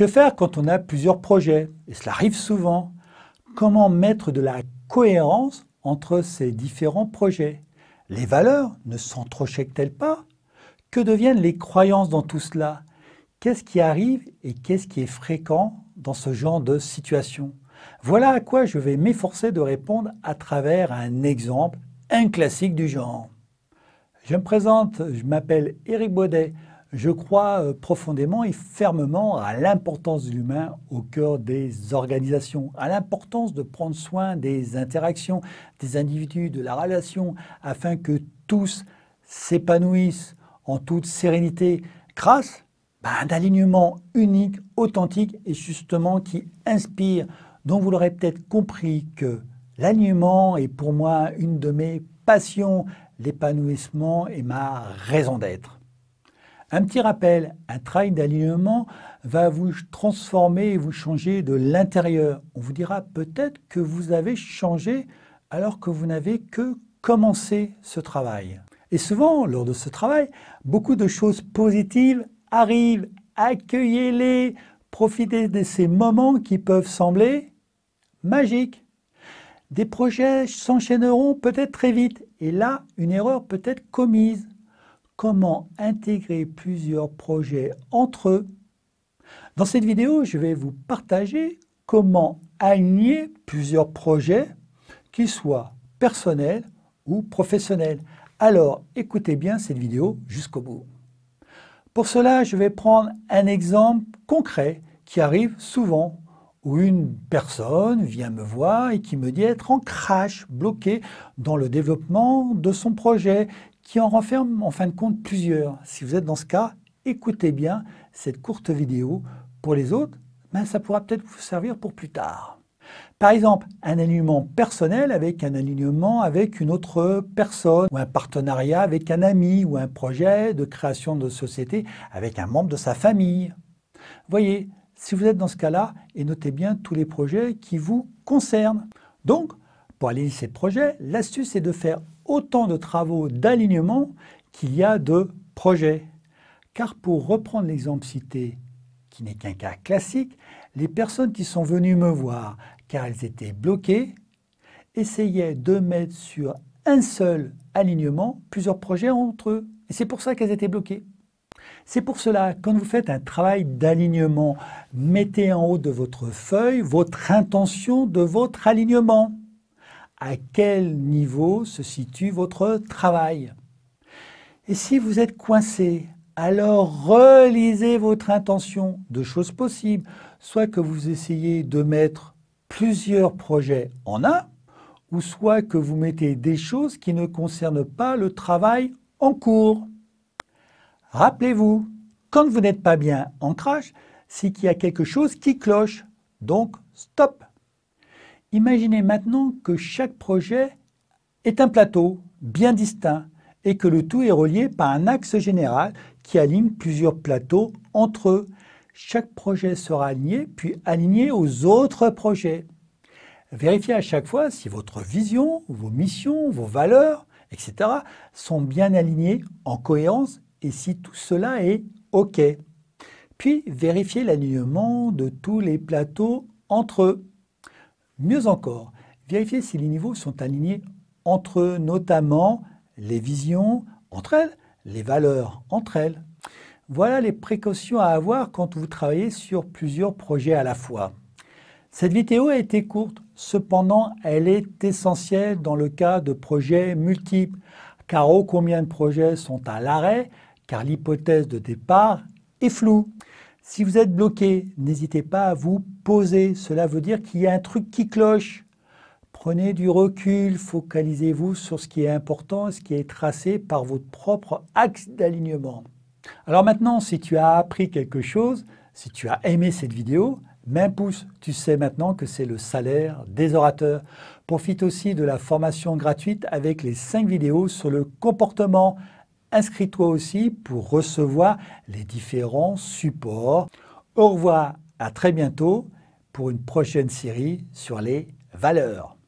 Que faire quand on a plusieurs projets Et cela arrive souvent. Comment mettre de la cohérence entre ces différents projets Les valeurs ne s'entrechoquent-elles pas Que deviennent les croyances dans tout cela Qu'est-ce qui arrive et qu'est-ce qui est fréquent dans ce genre de situation Voilà à quoi je vais m'efforcer de répondre à travers un exemple, un classique du genre. Je me présente, je m'appelle Eric Baudet. Je crois euh, profondément et fermement à l'importance de l'humain au cœur des organisations, à l'importance de prendre soin des interactions des individus, de la relation, afin que tous s'épanouissent en toute sérénité grâce bah, à un alignement unique, authentique et justement qui inspire. Dont vous l'aurez peut-être compris que l'alignement est pour moi une de mes passions, l'épanouissement est ma raison d'être. Un petit rappel, un travail d'alignement va vous transformer et vous changer de l'intérieur. On vous dira peut-être que vous avez changé alors que vous n'avez que commencé ce travail. Et souvent, lors de ce travail, beaucoup de choses positives arrivent. Accueillez-les, profitez de ces moments qui peuvent sembler magiques. Des projets s'enchaîneront peut-être très vite, et là, une erreur peut être commise comment intégrer plusieurs projets entre eux. Dans cette vidéo, je vais vous partager comment aligner plusieurs projets, qu'ils soient personnels ou professionnels. Alors, écoutez bien cette vidéo jusqu'au bout. Pour cela, je vais prendre un exemple concret qui arrive souvent où une personne vient me voir et qui me dit être en crash, bloqué dans le développement de son projet, qui en renferme en fin de compte plusieurs. Si vous êtes dans ce cas, écoutez bien cette courte vidéo. Pour les autres, ben, ça pourra peut-être vous servir pour plus tard. Par exemple, un alignement personnel avec un alignement avec une autre personne, ou un partenariat avec un ami, ou un projet de création de société avec un membre de sa famille. Voyez, si vous êtes dans ce cas-là, et notez bien tous les projets qui vous concernent. Donc, pour aligner ces projets, l'astuce est de faire autant de travaux d'alignement qu'il y a de projets. Car pour reprendre l'exemple cité, qui n'est qu'un cas classique, les personnes qui sont venues me voir car elles étaient bloquées essayaient de mettre sur un seul alignement plusieurs projets entre eux. Et c'est pour ça qu'elles étaient bloquées. C'est pour cela, quand vous faites un travail d'alignement, mettez en haut de votre feuille votre intention de votre alignement à quel niveau se situe votre travail. Et si vous êtes coincé, alors relisez votre intention. de choses possibles. Soit que vous essayez de mettre plusieurs projets en un, ou soit que vous mettez des choses qui ne concernent pas le travail en cours. Rappelez-vous, quand vous n'êtes pas bien en crash, c'est qu'il y a quelque chose qui cloche. Donc, stop Imaginez maintenant que chaque projet est un plateau bien distinct et que le tout est relié par un axe général qui aligne plusieurs plateaux entre eux. Chaque projet sera aligné puis aligné aux autres projets. Vérifiez à chaque fois si votre vision, vos missions, vos valeurs, etc. sont bien alignées en cohérence et si tout cela est OK. Puis vérifiez l'alignement de tous les plateaux entre eux. Mieux encore, vérifiez si les niveaux sont alignés entre eux, notamment les visions entre elles, les valeurs entre elles. Voilà les précautions à avoir quand vous travaillez sur plusieurs projets à la fois. Cette vidéo a été courte, cependant elle est essentielle dans le cas de projets multiples, car ô oh, combien de projets sont à l'arrêt, car l'hypothèse de départ est floue. Si vous êtes bloqué, n'hésitez pas à vous poser. Cela veut dire qu'il y a un truc qui cloche. Prenez du recul, focalisez-vous sur ce qui est important, ce qui est tracé par votre propre axe d'alignement. Alors maintenant, si tu as appris quelque chose, si tu as aimé cette vidéo, même pouce, tu sais maintenant que c'est le salaire des orateurs. Profite aussi de la formation gratuite avec les 5 vidéos sur le comportement Inscris-toi aussi pour recevoir les différents supports. Au revoir, à très bientôt pour une prochaine série sur les valeurs.